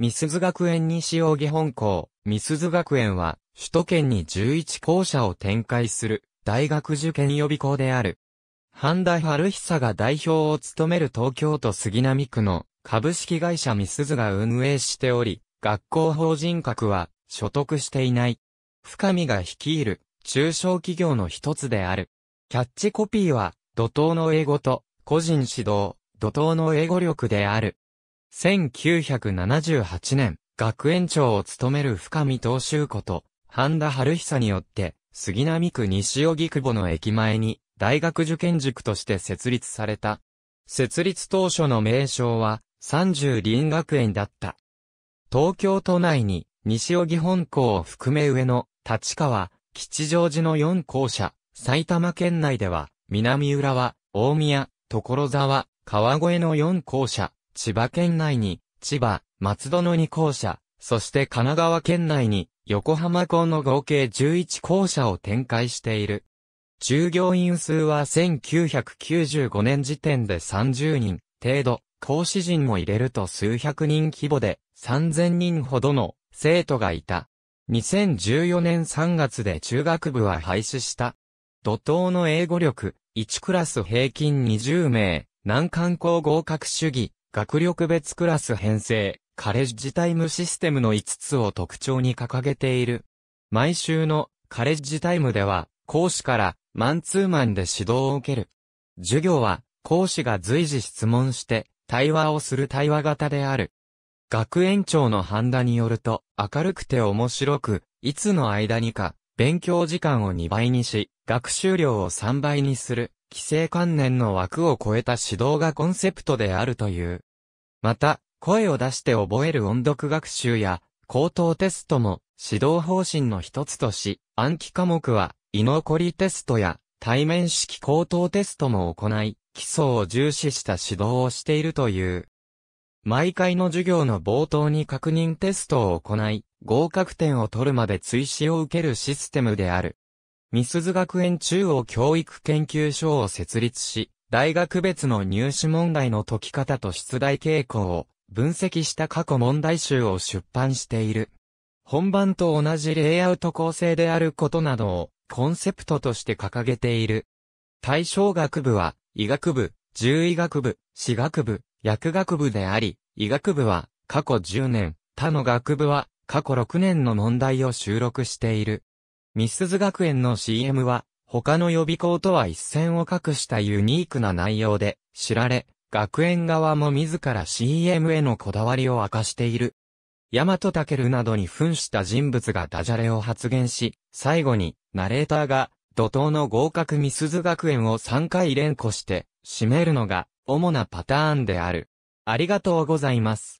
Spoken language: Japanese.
ミスズ学園西大木本校、ミスズ学園は、首都圏に11校舎を展開する、大学受験予備校である。半田春久が代表を務める東京都杉並区の株式会社ミスズが運営しており、学校法人格は所得していない。深見が率いる中小企業の一つである。キャッチコピーは、怒涛の英語と個人指導、怒涛の英語力である。1978年、学園長を務める深見東州子と、半田春久によって、杉並区西久窪の駅前に、大学受験塾として設立された。設立当初の名称は、三十林学園だった。東京都内に、西木本校を含め上の、立川、吉祥寺の4校舎、埼玉県内では、南浦和、大宮、所沢、川越の4校舎、千葉県内に、千葉、松戸の2校舎、そして神奈川県内に、横浜校の合計11校舎を展開している。従業員数は1995年時点で30人程度、講師陣も入れると数百人規模で3000人ほどの生徒がいた。2014年3月で中学部は廃止した。怒涛の英語力、1クラス平均20名、難関校合格主義、学力別クラス編成、カレッジタイムシステムの5つを特徴に掲げている。毎週のカレッジタイムでは、講師からマンツーマンで指導を受ける。授業は、講師が随時質問して、対話をする対話型である。学園長の半田によると、明るくて面白く、いつの間にか、勉強時間を2倍にし、学習量を3倍にする、規制観念の枠を超えた指導がコンセプトであるという。また、声を出して覚える音読学習や、口頭テストも指導方針の一つとし、暗記科目は、居残りテストや、対面式口頭テストも行い、基礎を重視した指導をしているという。毎回の授業の冒頭に確認テストを行い、合格点を取るまで追試を受けるシステムである。美鈴学園中央教育研究所を設立し、大学別の入試問題の解き方と出題傾向を分析した過去問題集を出版している。本番と同じレイアウト構成であることなどをコンセプトとして掲げている。対象学部は医学部、獣医学部、歯学部、薬学部であり、医学部は過去10年、他の学部は過去6年の問題を収録している。ミスズ学園の CM は、他の予備校とは一線を画したユニークな内容で知られ、学園側も自ら CM へのこだわりを明かしている。ヤマトタケルなどに扮した人物がダジャレを発言し、最後に、ナレーターが、怒涛の合格ミスズ学園を3回連呼して、締めるのが、主なパターンである。ありがとうございます。